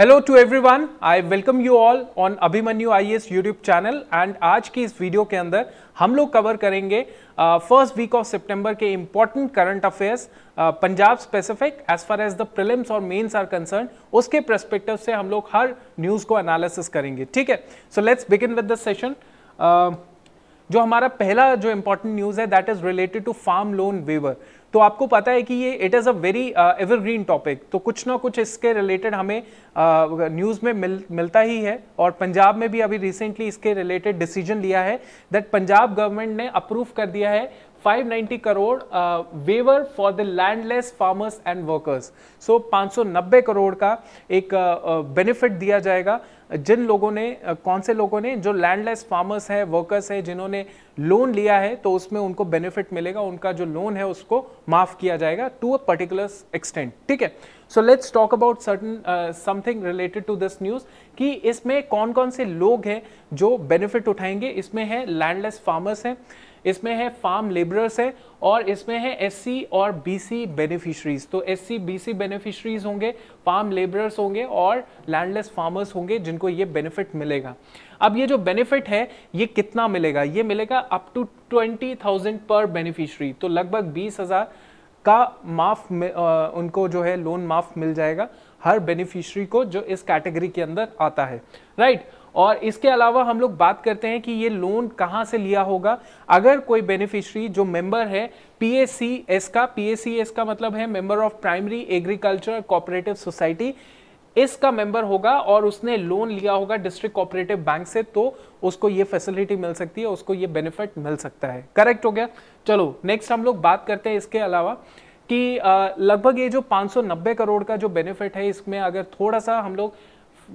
Hello to everyone I welcome you all on Abhimanyu IAS YouTube channel and आज की इस video के अंदर हम लोग कवर करेंगे फर्स्ट वीक ऑफ सितंबर के important current affairs Punjab specific as far as the prelims और मेंस आर कंसर्न उसके प्रस्पेक्टिव से हम लोग हर न्यूज़ को एनालिसिस करेंगे ठीक है so let's begin with the session जो हमारा पहला जो इम्पोर्टेंट न्यूज़ है that is related to farm loan waiver तो आपको पता है कि ये it is a very evergreen topic तो कुछ ना कुछ इसके रिलेटेड हमें न्यूज़ uh, में मिल मिलता ही है और पंजाब में भी अभी रिसेंटली इसके रिलेटेड डिसीजन लिया है दैट पंजाब गवर्नमेंट ने अप्रूव कर दिया है 590 crore waiver for the landless farmers and workers so 590 crore का एक बेनिफिट uh, uh दिया जाएगा जिन लोगों ने uh, कौन से लोगों ने जो लैंडलेस फार्मर्स है वर्कर्स है जिन्होंने लोन लिया है तो उसमें उनको बेनिफिट मिलेगा उनका जो लोन है उसको माफ किया जाएगा टू अ पर्टिकुलर एक्सटेंट ठीक है so let's talk about certain something related to this news कि इसमें कौन कौन से लोग हैं जो बेनिफिट उठाएंगे इसमें है लैंडलेस फार्मर्स हैं इसमें है फार्म लेबरर्स है और इसमें है एससी और बीसी बेनिफिशरीज तो एससी बीसी बेनिफिशरीज होंगे फार्म लेबरर्स होंगे और लैंडलेस फार्मर्स होंगे जिनको ये बेनिफिट मिलेगा अब ये जो बेनिफिट है ये कितना मिलेगा ये मिलेगा अप टू ट्वेंटी थाउजेंड पर बेनिफिशरी तो लगभग बीस हज़ार का माफ उनको जो है लोन माफ मिल जाएगा हर बेनिफिशरी को जो इस कैटेगरी के अंदर आता है राइट right? और इसके अलावा हम लोग बात करते हैं कि ये लोन कहाँ से लिया होगा अगर कोई बेनिफिशरी जो मेंबर है पीएसीएस का पीएसीएस का मतलब है member of primary agriculture cooperative society इसका मेंबर होगा और उसने लोन लिया होगा डिस्ट्रिक्ट कोऑपरेटिव बैंक से तो उसको ये फैसिलिटी मिल सकती है उसको ये बेनिफिट मिल सकता है करेक्ट हो गया चलो नेक्स्ट हम लोग बात करते हैं इसके अलावा कि लगभग ये जो 590 करोड़ का जो बेनिफिट है इसमें अगर थोड़ा सा हम लोग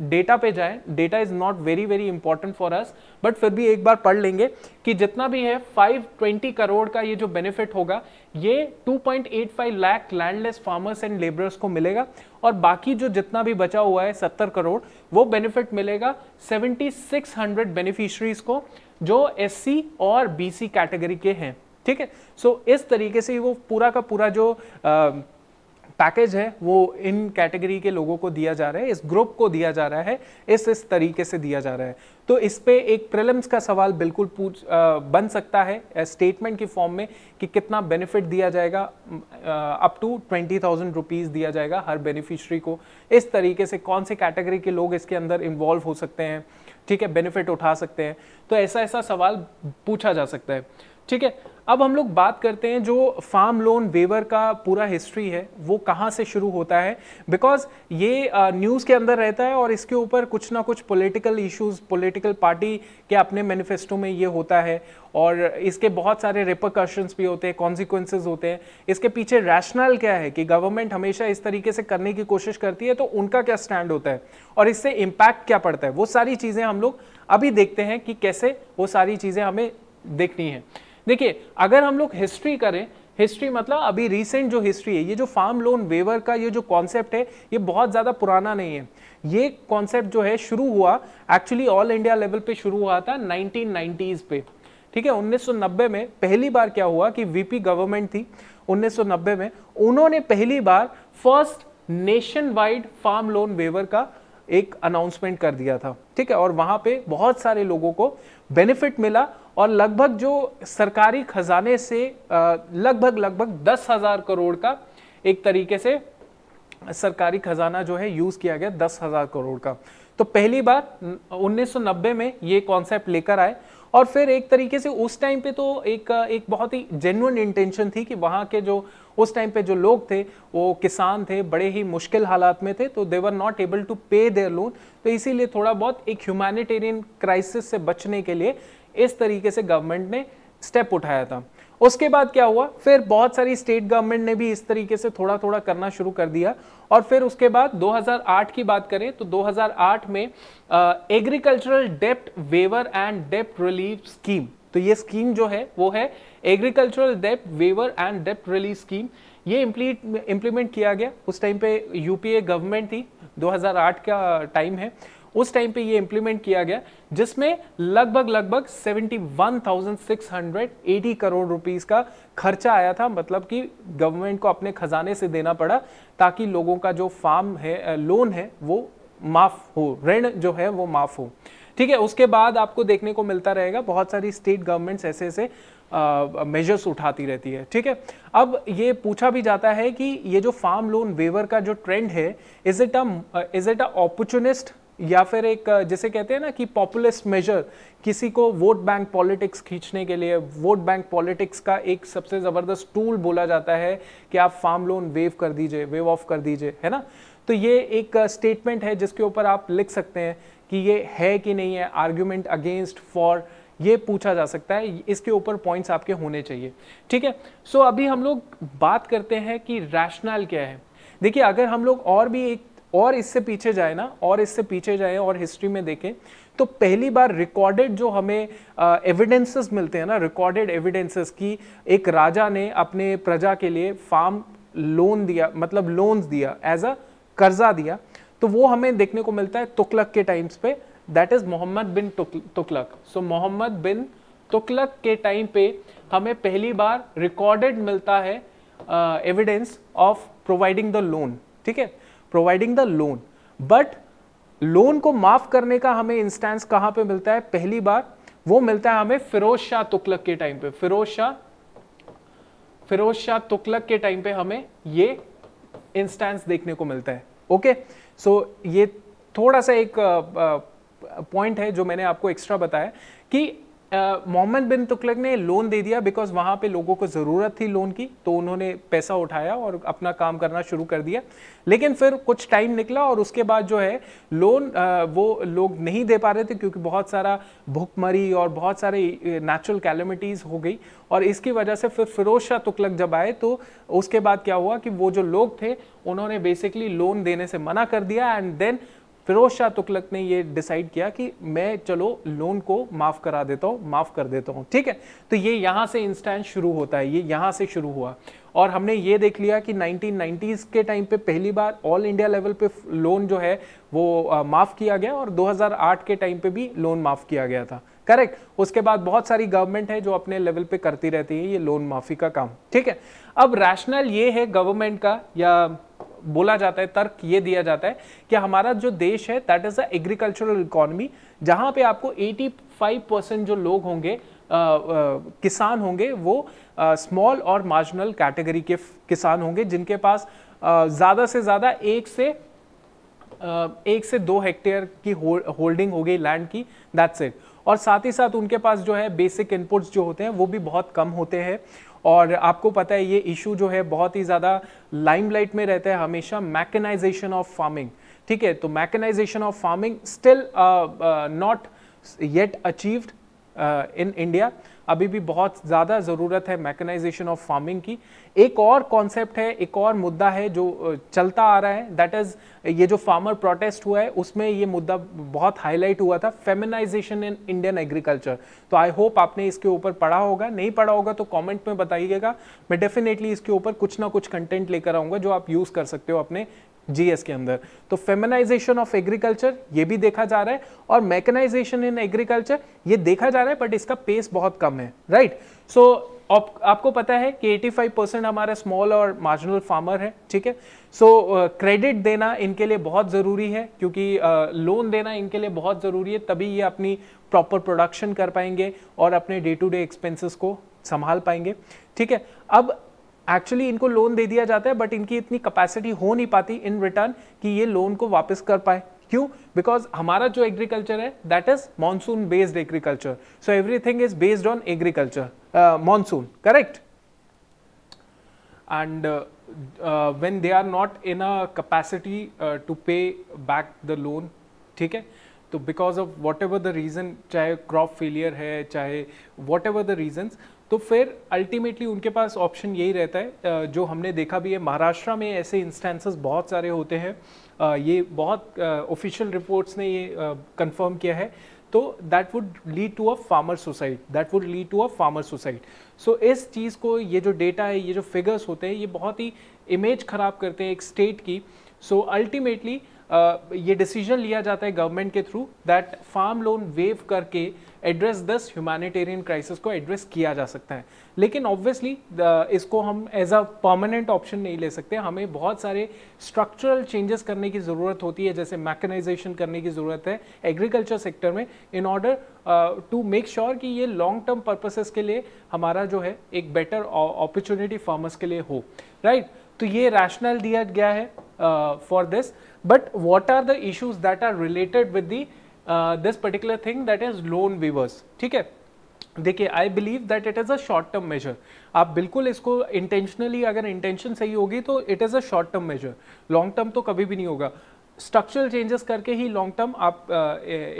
डेटा पे जाए data is not very very important for us but फिर भी एक बार पढ़ लेंगे कि जितना भी है 520 करोड़ का ये जो बेनिफिट होगा ये 2.85 lakh landless farmers and labourers को मिलेगा और बाकी जो जितना भी बचा हुआ है 70 करोड़ वो बेनिफिट मिलेगा 7600 बेनिफिशरीज को जो एस और बी कैटेगरी के हैं ठीक है सो so, इस तरीके से वो पूरा का पूरा जो आ, पैकेज है वो इन कैटेगरी के लोगों को दिया जा रहा है इस ग्रुप को दिया जा रहा है इस इस तरीके से दिया जा रहा है तो इस पे एक प्रिलिम्स का सवाल बिल्कुल पूछ आ, बन सकता है स्टेटमेंट की फॉर्म में कि कितना बेनिफिट दिया जाएगा up to twenty thousand rupees दिया जाएगा हर बेनिफिशरी को इस तरीके से कौन से कैटेगरी के लोग इसके अंदर इन्वॉल्व हो सकते हैं ठीक है बेनिफिट उठा सकते हैं तो ऐसा ऐसा सवाल पूछा जा सकता है ठीक है अब हम लोग बात करते हैं जो फार्म लोन वेवर का पूरा हिस्ट्री है वो कहाँ से शुरू होता है बिकॉज ये न्यूज़ के अंदर रहता है और इसके ऊपर कुछ ना कुछ पॉलिटिकल इश्यूज पॉलिटिकल पार्टी के अपने मैनिफेस्टो में ये होता है और इसके बहुत सारे रिप्रकॉशंस भी होते हैं कॉन्सिक्वेंसेज होते हैं इसके पीछे रैशनल क्या है कि गवर्नमेंट हमेशा इस तरीके से करने की कोशिश करती है तो उनका क्या स्टैंड होता है और इससे इम्पैक्ट क्या पड़ता है वो सारी चीज़ें हम लोग अभी देखते हैं कि कैसे वो सारी चीज़ें हमें देखनी है देखिए अगर हम लोग हिस्ट्री करें हिस्ट्री मतलब अभी रीसेंट जो हिस्ट्री है ये जो फार्म लोन वेवर का ये जो कॉन्सेप्ट है ये बहुत ज़्यादा पुराना नहीं है ये कॉन्सेप्ट जो है शुरू हुआ एक्चुअली ऑल इंडिया लेवल पे शुरू हुआ था नाइनटीन पे ठीक है 1990 में पहली बार क्या हुआ कि वीपी गवर्नमेंट थी 1990 में उन्होंने पहली बार first nationwide farm loan waiver का एक अनाउंसमेंट कर दिया था ठीक है और वहां पे बहुत सारे लोगों को बेनिफिट मिला और लगभग जो सरकारी खजाने से लगभग लगभग दस हज़ार करोड़ का एक तरीके से सरकारी खजाना जो है यूज़ किया गया दस हज़ार करोड़ का तो पहली बार 1990 में ये कॉन्सेप्ट लेकर आए और फिर एक तरीके से उस टाइम पे तो एक एक बहुत ही जेन्युन इंटेंशन थी कि वहाँ के जो उस टाइम पे जो लोग थे वो किसान थे बड़े ही मुश्किल हालात में थे तो they were not able to pay their loan तो इसीलिए थोड़ा बहुत एक ह्यूमैनिटेरियन क्राइसिस से बचने के लिए इस तरीके से गवर्नमेंट ने स्टेप उठाया था उसके बाद क्या हुआ फिर बहुत सारी स्टेट गवर्नमेंट ने भी इस तरीके से थोड़ा थोड़ा करना शुरू कर दिया और फिर उसके बाद 2008 की बात करें तो 2008 में agricultural dept waiver and dept relief scheme तो ये स्कीम जो है वो है agricultural dept waiver and dept relief scheme ये इंप्लीमेंट किया गया उस टाइम पे यूपीए गवर्नमेंट थी 2008 का टाइम है उस टाइम पे ये इंप्लीमेंट किया गया जिसमें लगभग लगभग 71,680 करोड़ रुपीस का खर्चा आया था मतलब कि गवर्नमेंट को अपने खजाने से देना पड़ा ताकि लोगों का जो फार्म है लोन है वो माफ हो ऋण जो है वो माफ हो ठीक है उसके बाद आपको देखने को मिलता रहेगा बहुत सारी स्टेट गवर्नमेंट्स ऐसे ऐसे मेजर्स उठाती रहती है ठीक है अब ये पूछा भी जाता है कि ये जो फार्म लोन वेवर का जो ट्रेंड है is it a is it a opportunist या फिर एक जैसे कहते हैं ना कि पॉपुलिस्ट मेजर किसी को वोट बैंक पॉलिटिक्स खींचने के लिए वोट बैंक पॉलिटिक्स का एक सबसे ज़बरदस्त टूल बोला जाता है कि आप फार्म लोन वेव कर दीजिए वेव ऑफ कर दीजिए है ना तो ये एक स्टेटमेंट है जिसके ऊपर आप लिख सकते हैं कि ये है कि नहीं है आर्ग्यूमेंट अगेंस्ट फॉर ये पूछा जा सकता है इसके ऊपर पॉइंट्स आपके होने चाहिए ठीक है सो so, अभी हम लोग बात करते हैं कि रैशनल क्या है देखिए अगर हम लोग और भी एक और इससे पीछे जाए ना और इससे पीछे जाए और हिस्ट्री में देखें तो पहली बार रिकॉर्डेड जो हमें एविडेंसेस uh, मिलते हैं ना रिकॉर्डेड एविडेंसेस की एक राजा ने अपने प्रजा के लिए फार्म लोन दिया मतलब लोन्स दिया एज अ कर्जा दिया तो वो हमें देखने को मिलता है तुकलक के टाइम्स पे that is Mohammad bin Tughlaq so Mohammad bin Tughlaq के टाइम पे हमें पहली बार रिकॉर्डेड मिलता है evidence of providing the loan ठीक है providing the loan but loan को माफ करने का हमें इंस्टेंस कहां पे मिलता है पहली बार वो मिलता है हमें फिरोज शाह तुकलक के टाइम पे फिरोज शाह फिरोज शाह तुकलक के टाइम पे हमें ये इंस्टेंस देखने को मिलता है ओके okay? सो so, ये थोड़ा सा एक पॉइंट है जो मैंने आपको एक्स्ट्रा बताया कि मोहम्मद बिन तुकलक ने लोन दे दिया बिकॉज वहाँ पे लोगों को ज़रूरत थी लोन की तो उन्होंने पैसा उठाया और अपना काम करना शुरू कर दिया लेकिन फिर कुछ टाइम निकला और उसके बाद जो है लोन वो लोग नहीं दे पा रहे थे क्योंकि बहुत सारा भुखमरी और बहुत सारे नेचुरल कैलमिटीज़ हो गई और इसकी वजह से फिर फिरोज शाह तुकलक जब आए तो उसके बाद क्या हुआ कि वो जो लोग थे उन्होंने बेसिकली लोन देने से मना कर दिया एंड देन फिरोज शाह तुकलक ने ये डिसाइड किया कि मैं चलो लोन को माफ़ करा देता हूँ माफ़ कर देता हूँ ठीक है तो ये यहाँ से इंस्टेंस शुरू होता है ये यहाँ से शुरू हुआ और हमने ये देख लिया कि 1990s के टाइम पे पहली बार ऑल इंडिया लेवल पे लोन जो है वो माफ़ किया गया और 2008 के टाइम पे भी लोन माफ़ किया गया था करेक्ट उसके बाद बहुत सारी गवर्नमेंट है जो अपने लेवल पे करती रहती है ये लोन माफ़ी का काम ठीक है अब रैशनल ये है गवर्नमेंट का या बोला जाता है तर्क ये दिया जाता है कि हमारा जो देश है दैट इज एग्रीकल्चरल इकोनॉमी जहां पे आपको 85 परसेंट जो लोग होंगे आ, आ, किसान होंगे वो स्मॉल और मार्जिनल कैटेगरी के किसान होंगे जिनके पास ज़्यादा से ज़्यादा एक से Uh, एक से दो हेक्टेयर की होल्डिंग हो गई लैंड की दैट्स इट और साथ ही साथ उनके पास जो है बेसिक इनपुट्स जो होते हैं वो भी बहुत कम होते हैं और आपको पता है ये इशू जो है बहुत ही ज़्यादा लाइमलाइट में रहता है हमेशा मैकेनाइजेशन ऑफ फार्मिंग ठीक है तो mechanisation of farming still not yet achieved in India अभी भी बहुत ज़्यादा ज़रूरत है मैकेनाइजेशन ऑफ फार्मिंग की एक और कॉन्सेप्ट है एक और मुद्दा है जो चलता आ रहा है दैट इज़ ये जो फार्मर प्रोटेस्ट हुआ है उसमें ये मुद्दा बहुत हाईलाइट हुआ था फेमिनाइजेशन इन इंडियन एग्रीकल्चर तो आई होप आपने इसके ऊपर पढ़ा होगा नहीं पढ़ा होगा तो कॉमेंट में बताइएगा मैं डेफिनेटली इसके ऊपर कुछ ना कुछ कंटेंट लेकर आऊँगा जो आप यूज़ कर सकते हो अपने जीएस के अंदर तो फेमेनाइजेशन ऑफ एग्रीकल्चर ये भी देखा जा रहा है और मैकेनाइजेशन इन एग्रीकल्चर ये देखा जा रहा है बट इसका पेस बहुत कम है राइट right? सो so, आप, आपको पता है कि 85 परसेंट हमारे स्मॉल और मार्जिनल फार्मर है ठीक है सो क्रेडिट देना इनके लिए बहुत ज़रूरी है क्योंकि लोन uh, देना इनके लिए बहुत ज़रूरी है तभी ये अपनी प्रॉपर प्रोडक्शन कर पाएंगे और अपने डे टू डे एक्सपेंसेस को संभाल पाएंगे ठीक है अब एक्चुअली इनको लोन दे दिया जाता है बट इनकी इतनी कैपेसिटी हो नहीं पाती इन रिटर्न कि ये लोन को वापस कर पाए क्यों बिकॉज हमारा जो एग्रीकल्चर है that is monsoon based agriculture so everything is based on agriculture monsoon correct and when they are not in a in to pay back the loan ठीक है तो because of whatever the reason चाहे crop failure है चाहे what whatever the reasons तो फिर ultimately उनके पास option यही रहता है जो हमने देखा भी है महाराष्ट्र में ऐसे इंस्टेंसेस बहुत सारे होते हैं ये बहुत ऑफिशियल रिपोर्ट्स ने ये कंफर्म किया है तो that would lead to a farmer suicide that would lead to a farmer suicide so इस चीज़ को ये जो डेटा है ये जो फिगर्स होते हैं ये बहुत ही इमेज ख़राब करते हैं एक स्टेट की सो so, अल्टीमेटली ये डिसीजन लिया जाता है गवर्नमेंट के through that farm loan waive करके एड्रेस दस ह्यूमैनिटेरियन क्राइसिस को एड्रेस किया जा सकता है लेकिन ऑब्वियसली इसको हम एज अ परमानेंट ऑप्शन नहीं ले सकते हमें बहुत सारे स्ट्रक्चरल चेंजेस करने की ज़रूरत होती है जैसे मैकेनाइजेशन करने की ज़रूरत है एग्रीकल्चर सेक्टर में in order to make sure कि ये लॉन्ग टर्म पर्पसेस के लिए हमारा जो है एक बेटर अपॉर्चुनिटी फार्मर्स के लिए हो राइट right? तो ये रैशनल दिया गया है for uh, this But what are the issues that are related with the uh, this particular thing that is loan waivers? ठीक है देखिए I believe that it is a short term measure आप बिल्कुल इसको intentionally अगर intention सही होगी तो it is a short term measure long term तो कभी भी नहीं होगा स्ट्रक्चरल चेंजेस करके ही लॉन्ग टर्म आप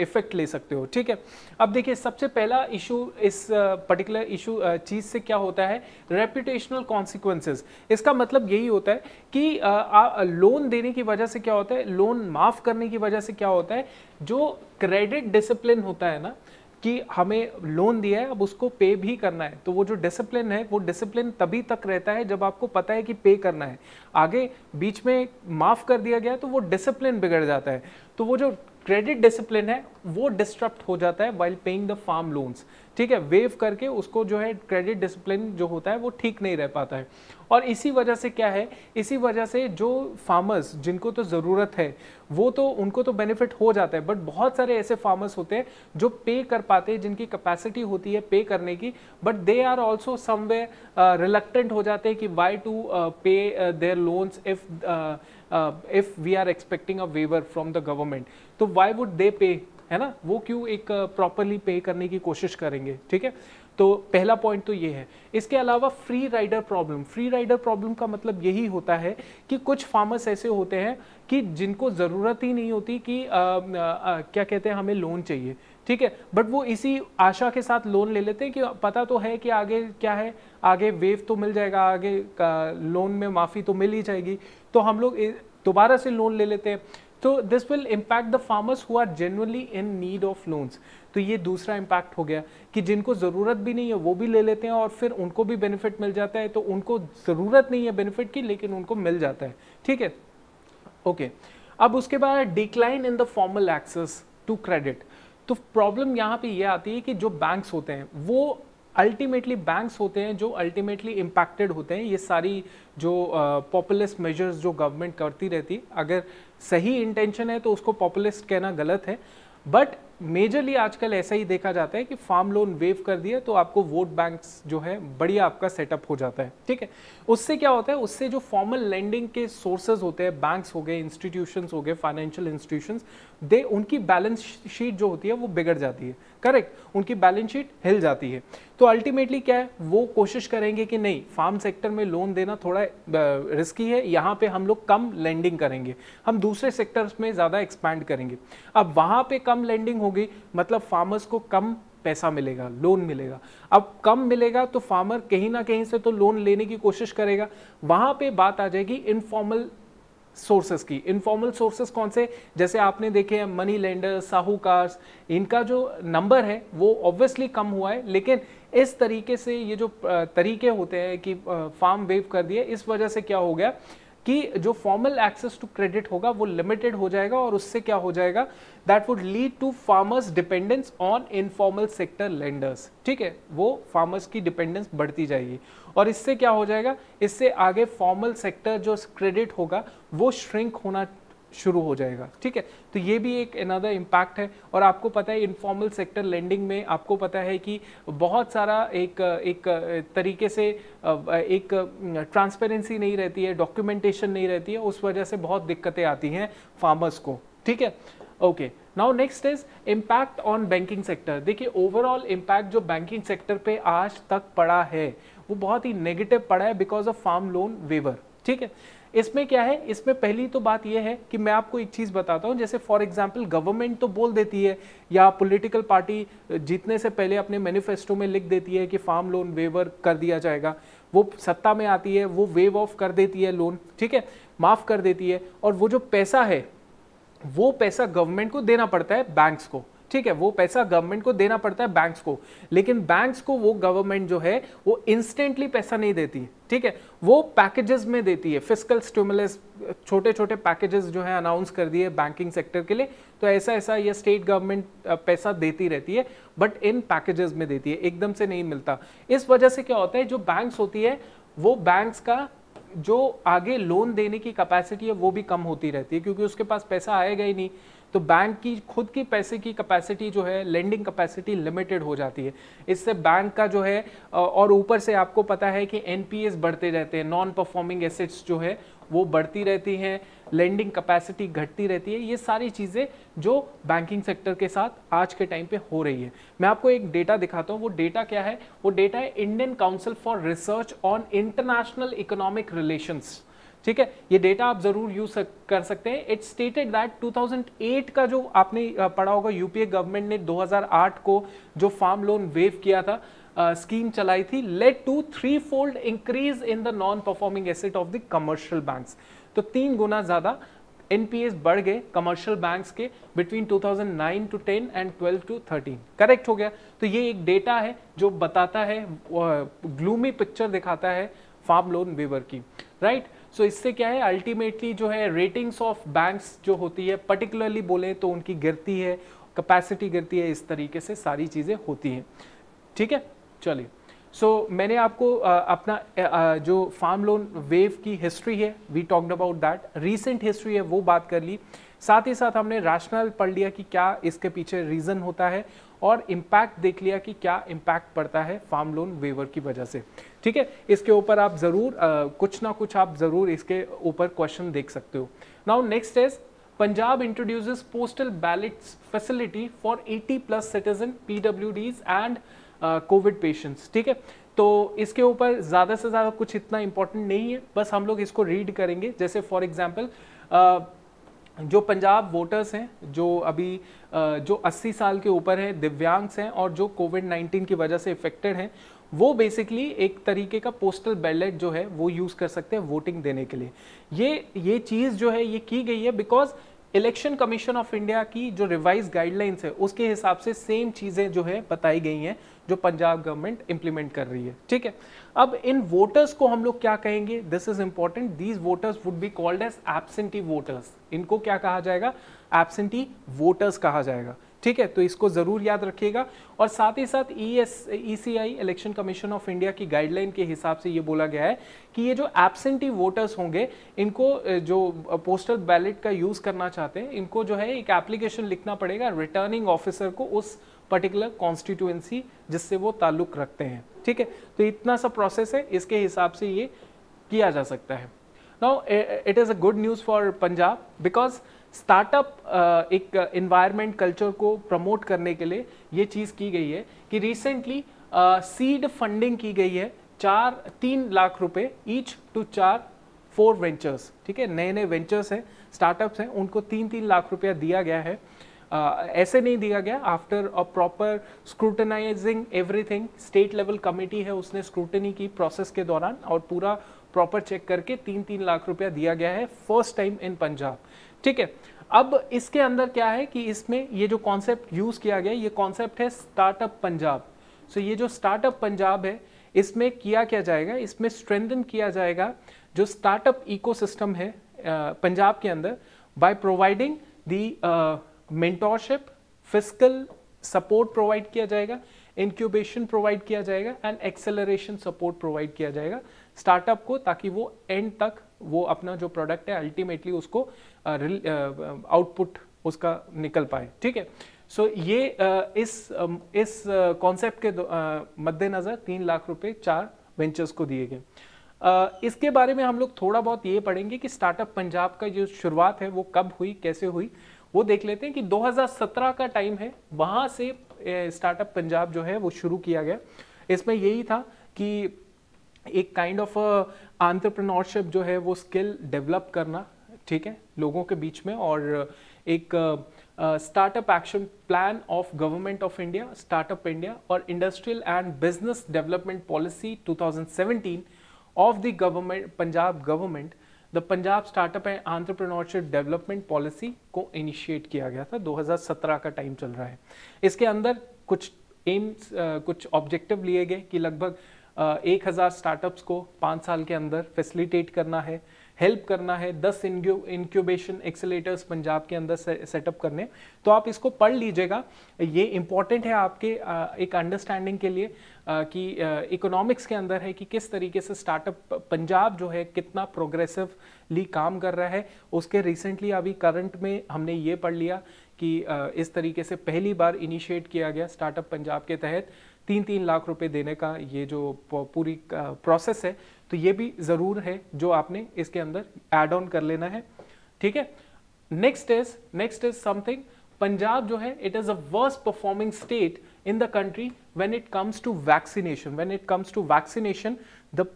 इफेक्ट ले सकते हो ठीक है अब देखिए सबसे पहला इशू इस पर्टिकुलर इशू चीज़ से क्या होता है रेपुटेशनल कॉन्सिक्वेंसेज इसका मतलब यही होता है कि लोन देने की वजह से क्या होता है लोन माफ़ करने की वजह से क्या होता है जो क्रेडिट डिसिप्लिन होता है ना कि हमें लोन दिया है अब उसको पे भी करना है तो वो जो डिसिप्लिन है वो डिसिप्लिन तभी तक रहता है जब आपको पता है कि पे करना है आगे बीच में माफ़ कर दिया गया तो वो डिसिप्लिन बिगड़ जाता है तो वो जो क्रेडिट डिसिप्लिन है वो डिस्टर्ब हो जाता है while paying the farm loans ठीक है वेव करके उसको जो है क्रेडिट डिसिप्लिन जो होता है वो ठीक नहीं रह पाता है और इसी वजह से क्या है इसी वजह से जो फार्मर्स जिनको तो ज़रूरत है वो तो उनको तो बेनिफिट हो जाता है बट बहुत सारे ऐसे फार्मर्स होते हैं जो पे कर पाते हैं जिनकी कैपेसिटी होती है पे करने की but they are also way reluctant हो जाते हैं कि why to pay their loans if if we are expecting a waiver from the government तो वाई वुड दे पे है ना वो क्यों एक प्रॉपरली पे करने की कोशिश करेंगे ठीक है तो पहला पॉइंट तो ये है इसके अलावा free rider problem free rider problem का मतलब यही होता है कि कुछ फार्मर्स ऐसे होते हैं कि जिनको ज़रूरत ही नहीं होती कि आ, आ, आ, क्या कहते हैं हमें लोन चाहिए ठीक है बट वो इसी आशा के साथ लोन ले लेते हैं कि पता तो है कि आगे क्या है आगे वेव तो मिल जाएगा आगे लोन में माफ़ी तो मिल ही जाएगी तो हम लोग दोबारा से लोन ले लेते हैं तो this will impact the farmers who are generally in need of loans तो ये दूसरा इम्पैक्ट हो गया कि जिनको ज़रूरत भी नहीं है वो भी ले लेते हैं और फिर उनको भी बेनिफिट मिल जाता है तो उनको ज़रूरत नहीं है बेनिफिट की लेकिन उनको मिल जाता है ठीक है ओके अब उसके बाद decline in the formal access to credit तो प्रॉब्लम यहाँ पे ये यह आती है कि जो बैंक्स होते हैं वो अल्टीमेटली बैंक्स होते हैं जो अल्टीमेटली इम्पैक्टेड होते हैं ये सारी जो पॉपुलिस्ट uh, मेजर्स जो गवर्नमेंट करती रहती अगर सही इंटेंशन है तो उसको पॉपुलिस्ट कहना गलत है बट मेजरली आजकल ऐसा ही देखा जाता है कि फार्म लोन वेव कर दिया तो आपको वोट बैंक्स जो है बढ़िया आपका सेटअप हो जाता है ठीक है उससे क्या होता है उससे जो फॉर्मल लैंडिंग के सोर्सेज होते हैं बैंक्स हो गए इंस्टीट्यूशंस हो गए फाइनेंशियल इंस्टीट्यूशंस दे उनकी बैलेंस शीट जो होती है वो बिगड़ जाती है करेक्ट उनकी बैलेंस शीट हिल जाती है तो अल्टीमेटली क्या है वो कोशिश करेंगे कि नहीं फार्म सेक्टर में लोन देना थोड़ा रिस्की है यहाँ पे हम लोग कम लैंडिंग करेंगे हम दूसरे सेक्टर्स में ज़्यादा एक्सपैंड करेंगे अब वहाँ पे कम लैंडिंग होगी मतलब फार्मर्स को कम पैसा मिलेगा लोन मिलेगा अब कम मिलेगा तो फार्मर कहीं ना कहीं से तो लोन लेने की कोशिश करेगा वहाँ पे बात आ जाएगी इनफॉर्मल सोर्सेस की इनफॉर्मल सोर्सेस कौन से जैसे आपने देखे हैं मनी लेंडर साहूकार इनका जो नंबर है वो ऑब्वियसली कम हुआ है लेकिन इस तरीके से ये जो तरीके होते हैं कि फार्म वेव कर दिए इस वजह से क्या हो गया कि जो फॉर्मल एक्सेस टू क्रेडिट होगा वो लिमिटेड हो जाएगा और उससे क्या हो जाएगा that would lead to farmers dependence on informal sector lenders ठीक है वो फार्मर्स की डिपेंडेंस बढ़ती जाएगी और इससे क्या हो जाएगा इससे आगे फॉर्मल सेक्टर जो क्रेडिट होगा वो श्रिंक होना शुरू हो जाएगा ठीक है तो ये भी एक अनदर इम्पैक्ट है और आपको पता है इनफॉर्मल सेक्टर लेंडिंग में आपको पता है कि बहुत सारा एक एक तरीके से एक ट्रांसपेरेंसी नहीं रहती है डॉक्यूमेंटेशन नहीं रहती है उस वजह से बहुत दिक्कतें आती हैं फार्मर्स को ठीक है okay now next is impact on banking sector देखिए ओवरऑल इम्पैक्ट जो बैंकिंग सेक्टर पे आज तक पड़ा है वो बहुत ही नेगेटिव पड़ा है because of farm loan waiver ठीक है इसमें क्या है इसमें पहली तो बात यह है कि मैं आपको एक चीज़ बताता हूँ जैसे फॉर एग्जाम्पल गवर्नमेंट तो बोल देती है या पोलिटिकल पार्टी जीतने से पहले अपने मैनिफेस्टो में लिख देती है कि फार्म लोन वेवर कर दिया जाएगा वो सत्ता में आती है वो वेव ऑफ कर देती है लोन ठीक है माफ़ कर देती है और वो जो पैसा है वो पैसा गवर्नमेंट को देना पड़ता है बैंक्स को ठीक है वो पैसा गवर्नमेंट को देना पड़ता है बैंक्स को लेकिन बैंक्स को वो गवर्नमेंट जो है वो इंस्टेंटली पैसा नहीं देती ठीक है वो पैकेजेस में देती है फिजिकल स्टिमुलस छोटे छोटे पैकेजेस जो है अनाउंस कर दिए बैंकिंग सेक्टर के लिए तो ऐसा ऐसा ये स्टेट गवर्नमेंट पैसा देती रहती है बट इन पैकेजेस में देती है एकदम से नहीं मिलता इस वजह से क्या होता है जो बैंक्स होती है वो बैंक्स का जो आगे लोन देने की कैपेसिटी है वो भी कम होती रहती है क्योंकि उसके पास पैसा आएगा ही नहीं तो बैंक की खुद की पैसे की कैपेसिटी जो है लेंडिंग कैपेसिटी लिमिटेड हो जाती है इससे बैंक का जो है और ऊपर से आपको पता है कि एन बढ़ते रहते हैं नॉन परफॉर्मिंग एसेट्स जो है वो बढ़ती रहती हैं लेंडिंग कैपेसिटी घटती रहती है ये सारी चीज़ें जो बैंकिंग सेक्टर के साथ आज के टाइम पे हो रही है मैं आपको एक डेटा दिखाता हूँ वो डेटा क्या है वो डेटा है Indian council for research on international economic relations ठीक है ये डेटा आप जरूर यूज कर सकते हैं इट्स स्टेटेड दैट 2008 का जो आपने पढ़ा होगा यूपीए गवर्नमेंट ने 2008 को जो फार्म लोन वेव किया था स्कीम uh, चलाई थी led to three fold increase in the non performing asset of the commercial bank तो तीन गुना ज़्यादा एनपीएस बढ़ गए कमर्शियल बैंक के between 2009 to 10 and 12 to 13 correct हो गया तो ये एक डेटा है जो बताता है ग्लूमी पिक्चर दिखाता है फार्म लोन वेवर की राइट right? सो so, इससे क्या है अल्टीमेटली जो है रेटिंग्स ऑफ बैंक्स जो होती है पर्टिकुलरली बोलें तो उनकी गिरती है कैपेसिटी गिरती है इस तरीके से सारी चीज़ें होती हैं ठीक है चलिए सो so, मैंने आपको आ, अपना आ, जो फार्म लोन वेव की हिस्ट्री है we talked about that recent history है वो बात कर ली साथ ही साथ हमने रैशनल पढ़ लिया कि क्या इसके पीछे रीज़न होता है और इम्पैक्ट देख लिया कि क्या इम्पैक्ट पड़ता है फार्म लोन वेवर की वजह से ठीक है इसके ऊपर आप ज़रूर कुछ ना कुछ आप ज़रूर इसके ऊपर क्वेश्चन देख सकते हो now next is Punjab introduce postal ballot facility for 80 plus citizen PW and covid patients ठीक है तो इसके ऊपर ज़्यादा से ज़्यादा कुछ इतना इंपॉर्टेंट नहीं है बस हम लोग इसको रीड करेंगे जैसे फॉर एग्जाम्पल जो पंजाब वोटर्स हैं जो अभी जो 80 साल के ऊपर हैं दिव्यांग्स हैं और जो कोविड 19 की वजह से इफेक्टेड हैं वो बेसिकली एक तरीके का पोस्टल बैलेट जो है वो यूज़ कर सकते हैं वोटिंग देने के लिए ये ये चीज़ जो है ये की गई है because election commission of India की जो रिवाइज गाइडलाइंस है उसके हिसाब से सेम चीज़ें जो है बताई गई हैं जो पंजाब गवर्नमेंट इम्प्लीमेंट कर रही है ठीक है अब इन वोटर्स को हम लोग क्या कहेंगे this is important these voters would be called as absentee voters इनको क्या कहा जाएगा एबसेंटी वोटर्स कहा जाएगा ठीक है तो इसको ज़रूर याद रखिएगा और साथ ही साथ E S E C I election commission of India की गाइडलाइन के हिसाब से ये बोला गया है कि ये जो एबसेंटी वोटर्स होंगे इनको जो पोस्टल बैलेट का यूज़ करना चाहते हैं इनको जो है एक एप्लीकेशन लिखना पड़ेगा रिटर्निंग ऑफिसर को उस पर्टिकुलर कॉन्स्टिट्यूएंसी जिससे वो ताल्लुक रखते हैं ठीक है तो इतना सा प्रोसेस है इसके हिसाब से ये किया जा सकता है now it is a good news for Punjab because startup uh, एक इन्वायरमेंट uh, कल्चर को प्रमोट करने के लिए ये चीज़ की गई है कि रिसेंटली सीड फंडिंग की गई है चार तीन लाख रुपए ईच टू चार फोर वेंचर्स ठीक है नए नए वेंचर्स हैं स्टार्टअप्स हैं उनको तीन तीन लाख रुपया दिया गया है uh, ऐसे नहीं दिया गया after a proper scrutinising everything state level committee है उसने स्क्रूटनी की प्रोसेस के दौरान और पूरा प्रॉपर चेक करके तीन तीन लाख रुपया दिया गया है फर्स्ट टाइम इन पंजाब ठीक है अब इसके अंदर क्या है कि इसमें ये जो कॉन्सेप्ट यूज किया गया ये कॉन्सेप्ट है स्टार्टअप पंजाब सो ये जो स्टार्टअप पंजाब है इसमें किया क्या जाएगा इसमें स्ट्रेंथन किया जाएगा जो स्टार्टअप इकोसिस्टम है पंजाब के अंदर by providing the mentorship physical support provide किया जाएगा इंक्यूबेशन प्रोवाइड किया जाएगा एंड एक्सेलरेशन सपोर्ट प्रोवाइड किया जाएगा स्टार्टअप को ताकि वो एंड तक वो अपना जो प्रोडक्ट है अल्टीमेटली उसको आउटपुट uh, uh, उसका निकल पाए ठीक है सो so, ये uh, इस um, इस कॉन्सेप्ट के मद्देनज़र तीन लाख रुपए चार वेंचर्स को दिए गए इसके बारे में हम लोग थोड़ा बहुत ये पढ़ेंगे कि स्टार्टअप पंजाब का जो शुरुआत है वो कब हुई कैसे हुई वो देख लेते हैं कि 2017 का टाइम है वहाँ से स्टार्टअप पंजाब जो है वो शुरू किया गया इसमें यही था कि एक काइंड ऑफ आंट्रप्रनोरशिप जो है वो स्किल डेवलप करना ठीक है लोगों के बीच में और uh, एक startup action plan of government of India startup India और industrial and business development policy 2017 of the government Punjab government the Punjab startup and entrepreneurship development policy को इनिशिएट किया गया था 2017 का टाइम चल रहा है इसके अंदर कुछ एम्स uh, कुछ ऑब्जेक्टिव लिए गए कि लगभग एक हज़ार स्टार्टअप्स को पाँच साल के अंदर फैसिलिटेट करना है हेल्प करना है दस इंक्यूबेशन एक्सेलेटर्स पंजाब के अंदर सेटअप करने तो आप इसको पढ़ लीजिएगा ये इम्पॉर्टेंट है आपके एक अंडरस्टैंडिंग के लिए कि इकोनॉमिक्स के अंदर है कि किस तरीके से स्टार्टअप पंजाब जो है कितना प्रोग्रेसिवली काम कर रहा है उसके रिसेंटली अभी करंट में हमने ये पढ़ लिया कि इस तरीके से पहली बार इनिशिएट किया गया स्टार्टअप पंजाब के तहत तीन तीन लाख रुपए देने का ये जो पूरी प्रोसेस है तो ये भी ज़रूर है जो आपने इसके अंदर एड ऑन कर लेना है ठीक है next is next is something Punjab जो है it is a worst performing state in the country when it comes to vaccination when it comes to vaccination the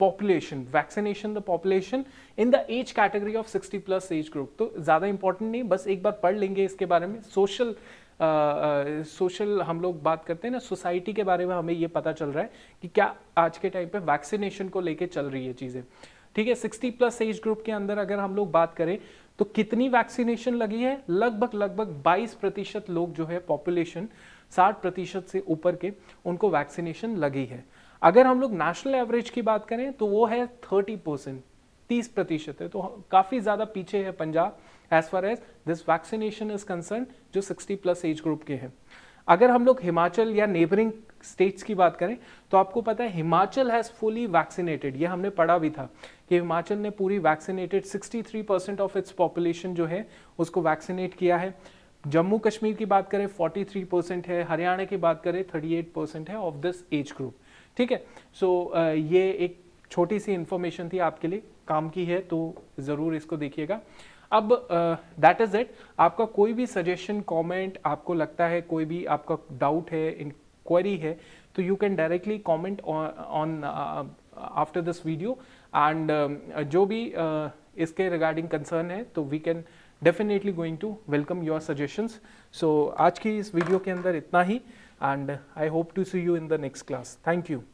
population vaccination the population in the age category of 60 plus age group तो ज़्यादा important नहीं बस एक बार पढ़ लेंगे इसके बारे में सोशल सोशल uh, uh, हम लोग बात करते हैं ना सोसाइटी के बारे में हमें ये पता चल रहा है कि क्या आज के टाइम पे वैक्सीनेशन को लेके चल रही है चीज़ें ठीक है 60 प्लस एज ग्रुप के अंदर अगर हम लोग बात करें तो कितनी वैक्सीनेशन लगी है लगभग लगभग 22 प्रतिशत लोग जो है पॉपुलेशन 60 प्रतिशत से ऊपर के उनको वैक्सीनेशन लगी है अगर हम लोग नेशनल एवरेज की बात करें तो वो है थर्टी परसेंट तीस प्रतिशत है तो काफ़ी ज़्यादा पीछे है Punjab as far as this vaccination is concern जो सिक्सटी प्लस एज ग्रुप के हैं अगर हम लोग हिमाचल या नेबरिंग स्टेट्स की बात करें तो आपको पता है हिमाचल हैज़ फुली वैक्सीनेटेड ये हमने पढ़ा भी था कि हिमाचल ने पूरी vaccinated 63 percent of its population जो है उसको वैक्सीनेट किया है जम्मू कश्मीर की बात करें 43 परसेंट है हरियाणा की बात करें 38 परसेंट है ऑफ दिस एज ग्रुप ठीक है सो so, uh, ये एक छोटी सी इंफॉर्मेशन थी आपके लिए काम की है तो ज़रूर इसको देखिएगा अब दैट इज़ इट आपका कोई भी सजेशन कमेंट आपको लगता है कोई भी आपका डाउट है इंक्वायरी है तो you can directly comment on after this video and जो भी uh, इसके रिगार्डिंग कंसर्न है तो we can definitely going to welcome your suggestions so आज की इस वीडियो के अंदर इतना ही and I hope to see you in the next class. Thank you.